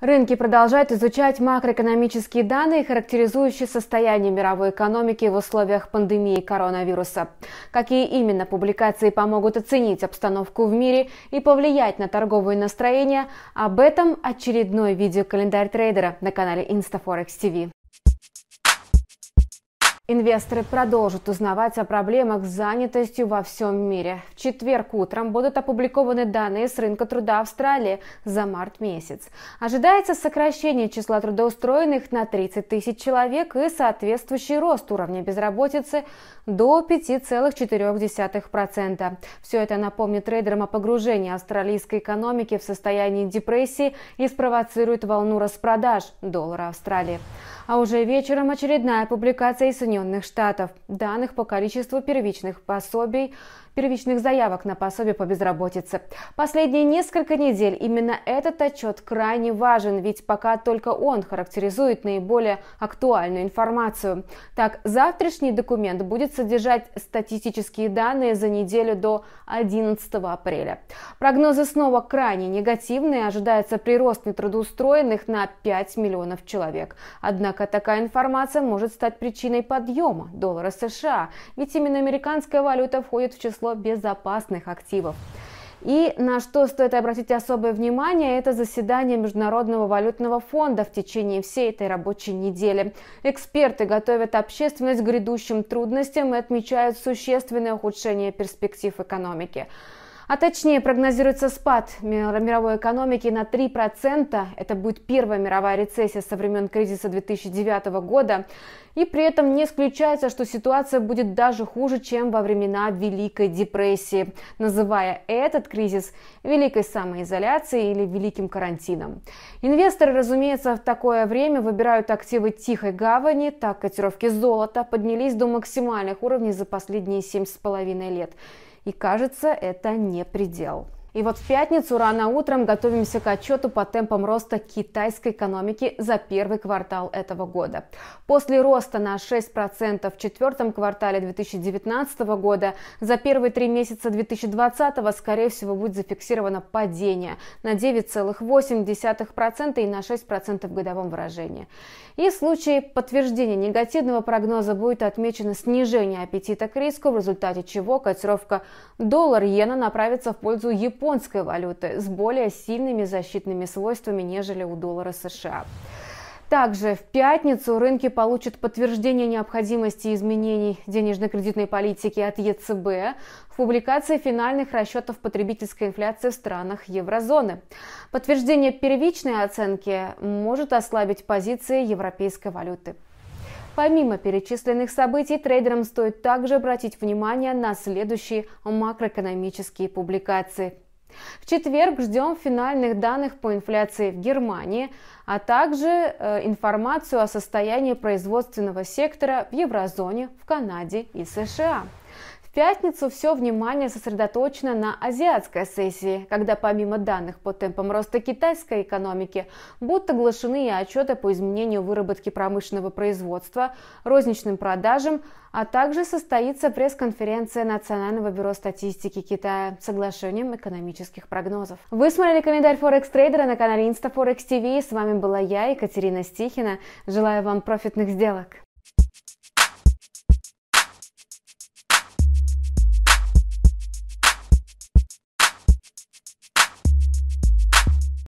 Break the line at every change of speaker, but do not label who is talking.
Рынки продолжают изучать макроэкономические данные, характеризующие состояние мировой экономики в условиях пандемии коронавируса. Какие именно публикации помогут оценить обстановку в мире и повлиять на торговые настроения, об этом очередной видеокалендарь трейдера на канале InstaForex TV. Инвесторы продолжат узнавать о проблемах с занятостью во всем мире. В четверг утром будут опубликованы данные с рынка труда Австралии за март месяц. Ожидается сокращение числа трудоустроенных на 30 тысяч человек и соответствующий рост уровня безработицы до 5,4%. Все это напомнит трейдерам о погружении австралийской экономики в состояние депрессии и спровоцирует волну распродаж доллара Австралии. А уже вечером очередная публикация из Соединенных Штатов. Данных по количеству первичных пособий, первичных заявок на пособие по безработице. Последние несколько недель именно этот отчет крайне важен, ведь пока только он характеризует наиболее актуальную информацию. Так, завтрашний документ будет содержать статистические данные за неделю до 11 апреля. Прогнозы снова крайне негативные, ожидается прирост нетрудоустроенных на 5 миллионов человек. Однако такая информация может стать причиной под подъема доллара США, ведь именно американская валюта входит в число безопасных активов. И на что стоит обратить особое внимание, это заседание Международного валютного фонда в течение всей этой рабочей недели. Эксперты готовят общественность к грядущим трудностям и отмечают существенное ухудшение перспектив экономики. А точнее, прогнозируется спад мировой экономики на 3%. Это будет первая мировая рецессия со времен кризиса 2009 года. И при этом не исключается, что ситуация будет даже хуже, чем во времена Великой депрессии, называя этот кризис великой самоизоляцией или великим карантином. Инвесторы, разумеется, в такое время выбирают активы тихой гавани, так котировки золота поднялись до максимальных уровней за последние 7,5 лет. И кажется, это не предел. И вот в пятницу рано утром готовимся к отчету по темпам роста китайской экономики за первый квартал этого года. После роста на 6% в четвертом квартале 2019 года за первые три месяца 2020 скорее всего будет зафиксировано падение на 9,8% и на 6% в годовом выражении. И в случае подтверждения негативного прогноза будет отмечено снижение аппетита к риску, в результате чего котировка доллар-иена направится в пользу Японии японской валюты с более сильными защитными свойствами, нежели у доллара США. Также в пятницу рынки получат подтверждение необходимости изменений денежно-кредитной политики от ЕЦБ в публикации финальных расчетов потребительской инфляции в странах еврозоны. Подтверждение первичной оценки может ослабить позиции европейской валюты. Помимо перечисленных событий, трейдерам стоит также обратить внимание на следующие макроэкономические публикации. В четверг ждем финальных данных по инфляции в Германии, а также э, информацию о состоянии производственного сектора в еврозоне, в Канаде и США пятницу все внимание сосредоточено на азиатской сессии, когда помимо данных по темпам роста китайской экономики будут оглашены и отчеты по изменению выработки промышленного производства, розничным продажам, а также состоится пресс-конференция Национального бюро статистики Китая с соглашением экономических прогнозов. Вы смотрели комментарий Форекс Трейдера на канале InstaForex TV. С вами была я, Екатерина Стихина. Желаю вам профитных сделок!